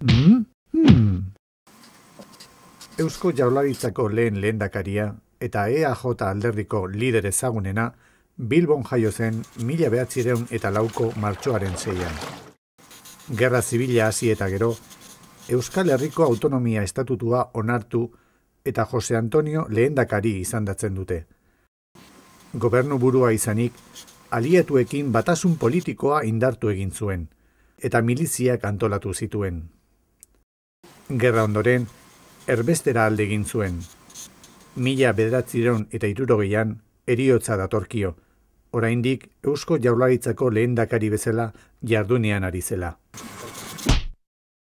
Hmm? Hmm. Eusko jaularitzako lehen lehendakaria eta EAJ alderdiko lider ezagunena Bilbon jaio zen mila behatzireun eta lauko martxoaren zeian. Gerra zibila hasi eta gero, Euskal Herriko Autonomia Estatutua onartu eta Jose Antonio lehendakari izandatzen dute. Gobernu burua izanik, aliatuekin batasun politikoa indartu egin zuen, eta miliziak antolatu zituen gerra ondoren, erbestera alde egin zuen. Mila bederatzireun eta irurogeian, eriotza datorkio. Oraindik Eusko Jaurlaritzako lehendakari bezala jardunean ari zela.